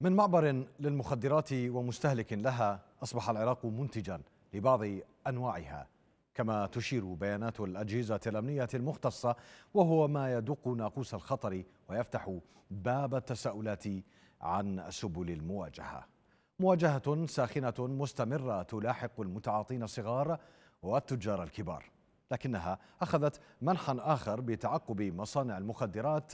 من معبر للمخدرات ومستهلك لها أصبح العراق منتجا لبعض أنواعها كما تشير بيانات الأجهزة الأمنية المختصة وهو ما يدق ناقوس الخطر ويفتح باب التساؤلات عن سبل المواجهة مواجهة ساخنة مستمرة تلاحق المتعاطين الصغار والتجار الكبار لكنها أخذت منحا آخر بتعقب مصانع المخدرات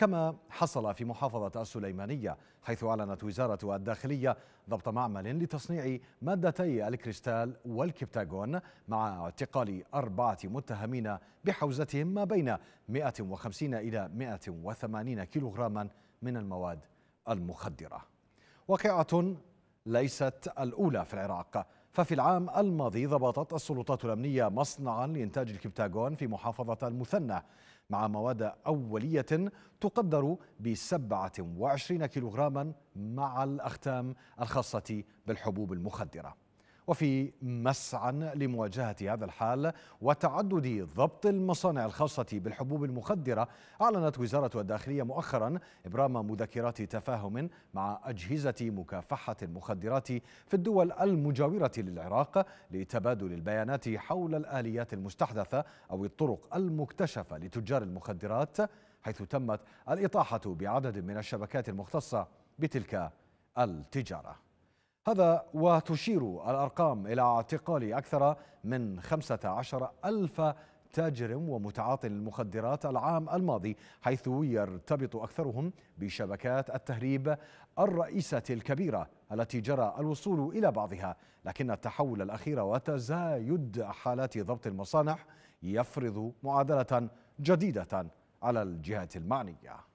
كما حصل في محافظة السليمانية حيث أعلنت وزارة الداخلية ضبط معمل لتصنيع مادتي الكريستال والكبتاغون مع اعتقال أربعة متهمين بحوزتهم ما بين 150 إلى 180 كيلوغراما من المواد المخدرة واقعة ليست الأولى في العراق ففي العام الماضي ضبطت السلطات الأمنية مصنعا لإنتاج الكبتاغون في محافظة المثنى مع مواد أولية تقدر ب 27 كيلوغراما مع الأختام الخاصة بالحبوب المخدرة وفي مسعى لمواجهة هذا الحال وتعدد ضبط المصانع الخاصة بالحبوب المخدرة أعلنت وزارة الداخلية مؤخرا إبرام مذكرات تفاهم مع أجهزة مكافحة المخدرات في الدول المجاورة للعراق لتبادل البيانات حول الآليات المستحدثة أو الطرق المكتشفة لتجار المخدرات حيث تمت الإطاحة بعدد من الشبكات المختصة بتلك التجاره هذا وتشير الأرقام إلى اعتقال أكثر من 15 ألف تاجر ومتعاطي المخدرات العام الماضي حيث يرتبط أكثرهم بشبكات التهريب الرئيسة الكبيرة التي جرى الوصول إلى بعضها لكن التحول الأخير وتزايد حالات ضبط المصانع يفرض معادلة جديدة على الجهات المعنيه